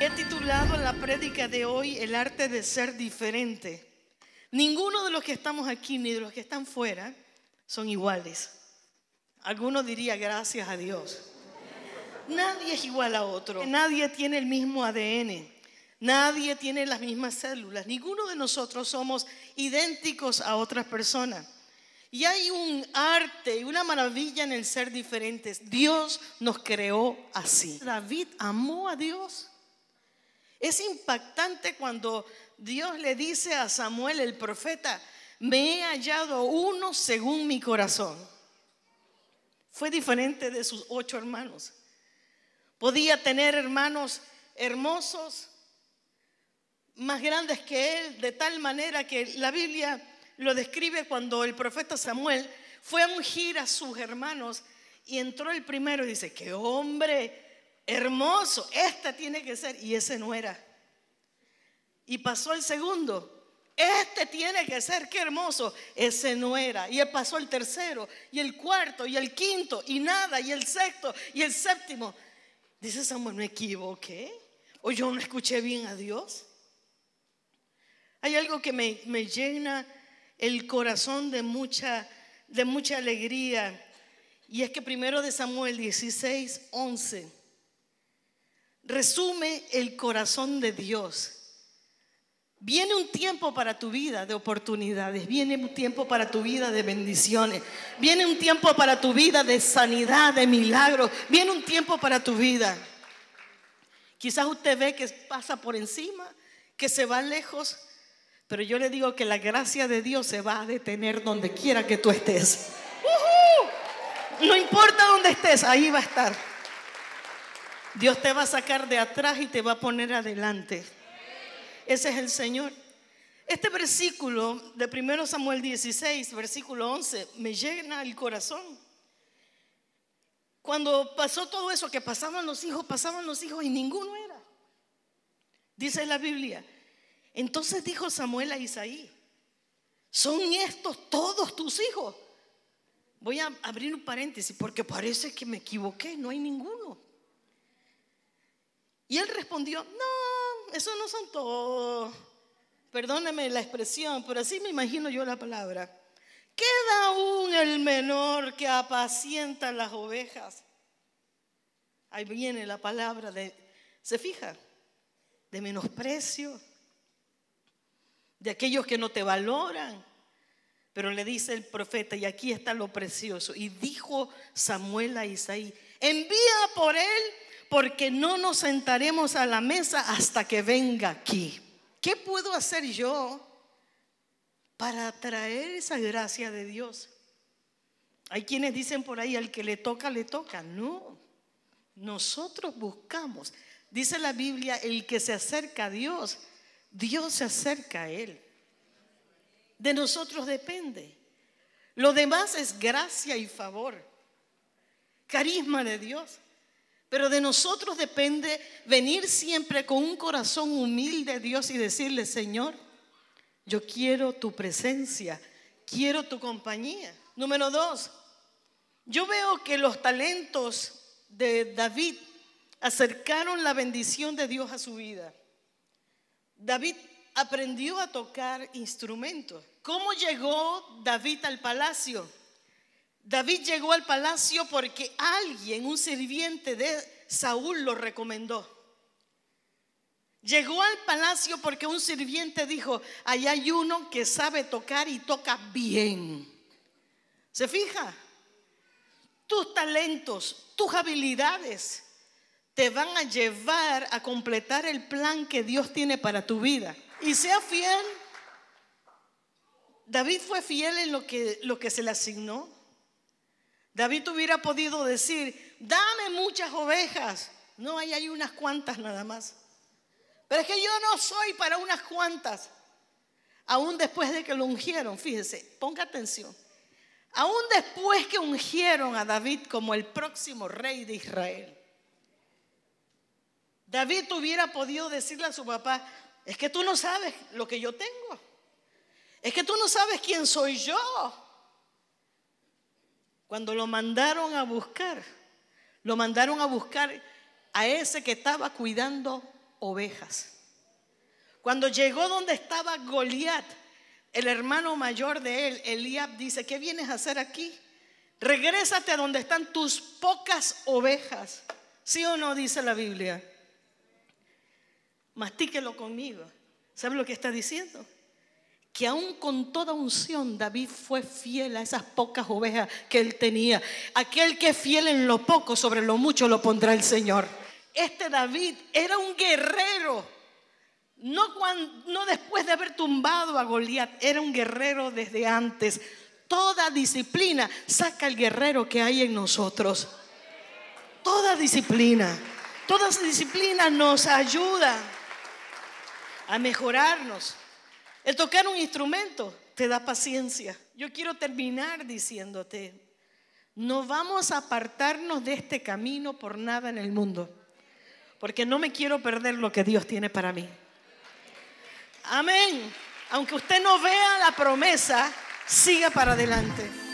He titulado la prédica de hoy El arte de ser diferente. Ninguno de los que estamos aquí ni de los que están fuera son iguales. Algunos diría gracias a Dios. Nadie es igual a otro. Nadie tiene el mismo ADN. Nadie tiene las mismas células. Ninguno de nosotros somos idénticos a otras personas. Y hay un arte y una maravilla en el ser diferentes. Dios nos creó así. David amó a Dios es impactante cuando Dios le dice a Samuel el profeta, me he hallado uno según mi corazón. Fue diferente de sus ocho hermanos. Podía tener hermanos hermosos, más grandes que él, de tal manera que la Biblia lo describe cuando el profeta Samuel fue a ungir a sus hermanos y entró el primero y dice, qué hombre hermoso, esta tiene que ser, y ese no era. Y pasó el segundo, este tiene que ser, qué hermoso, ese no era. Y pasó el tercero, y el cuarto, y el quinto, y nada, y el sexto, y el séptimo. Dice Samuel, me equivoqué, o yo no escuché bien a Dios. Hay algo que me, llena el corazón de mucha, de mucha alegría, y es que primero de Samuel 16, 11 resume el corazón de Dios. Viene un tiempo para tu vida de oportunidades, viene un tiempo para tu vida de bendiciones, viene un tiempo para tu vida de sanidad, de milagros, viene un tiempo para tu vida. Quizás usted ve que pasa por encima, que se va lejos, pero yo le digo que la gracia de Dios se va a detener donde quiera que tú estés. No importa dónde estés, ahí va a estar. Dios te va a sacar de atrás y te va a poner adelante. Ese es el Señor. Este versículo de 1 Samuel 16, versículo 11, me llena el corazón. Cuando pasó todo eso, que pasaban los hijos, pasaban los hijos y ninguno era. Dice la Biblia. Entonces dijo Samuel a Isaí, ¿son estos todos tus hijos? Voy a abrir un paréntesis porque parece que me equivoqué, no hay ninguno. Y él respondió, no, eso no son todos. Perdóneme la expresión, pero así me imagino yo la palabra. Queda aún el menor que apacienta las ovejas. Ahí viene la palabra de, se fija, de menosprecio, de aquellos que no te valoran. Pero le dice el profeta, y aquí está lo precioso, y dijo Samuel a Isaí, envía por él porque no nos sentaremos a la mesa hasta que venga aquí. ¿Qué puedo hacer yo para atraer esa gracia de Dios? Hay quienes dicen por ahí, al que le toca, le toca. No, nosotros buscamos. Dice la Biblia, el que se acerca a Dios, Dios se acerca a él. De nosotros depende. Lo demás es gracia y favor, carisma de Dios. Pero de nosotros depende venir siempre con un corazón humilde a Dios y decirle, Señor, yo quiero tu presencia, quiero tu compañía. Número dos, yo veo que los talentos de David acercaron la bendición de Dios a su vida. David aprendió a tocar instrumentos. ¿Cómo llegó David al palacio? David llegó al palacio porque alguien, un sirviente de Saúl, lo recomendó. Llegó al palacio porque un sirviente dijo, ahí hay uno que sabe tocar y toca bien. ¿Se fija? Tus talentos, tus habilidades te van a llevar a completar el plan que Dios tiene para tu vida. Y sea fiel. David fue fiel en lo que, lo que se le asignó. David hubiera podido decir, dame muchas ovejas. No, ahí hay unas cuantas nada más. Pero es que yo no soy para unas cuantas. Aún después de que lo ungieron, fíjese, ponga atención. Aún después que ungieron a David como el próximo rey de Israel, David hubiera podido decirle a su papá, es que tú no sabes lo que yo tengo. Es que tú no sabes quién soy yo. Cuando lo mandaron a buscar, lo mandaron a buscar a ese que estaba cuidando ovejas. Cuando llegó donde estaba Goliat, el hermano mayor de él, Eliab, dice, ¿qué vienes a hacer aquí? Regrésate a donde están tus pocas ovejas. ¿Sí o no? Dice la Biblia. Mastíquelo conmigo. ¿Sabe lo que está diciendo? que aún con toda unción David fue fiel a esas pocas ovejas que él tenía. Aquel que es fiel en lo poco, sobre lo mucho lo pondrá el Señor. Este David era un guerrero. No, después de haber tumbado a Goliat, era un guerrero desde antes. Toda disciplina saca el guerrero que hay en nosotros. Toda disciplina, toda disciplina nos ayuda a mejorarnos. El tocar un instrumento te da paciencia. Yo quiero terminar diciéndote, no vamos a apartarnos de este camino por nada en el mundo, porque no me quiero perder lo que Dios tiene para mí. Amén. Aunque usted no vea la promesa, siga para adelante.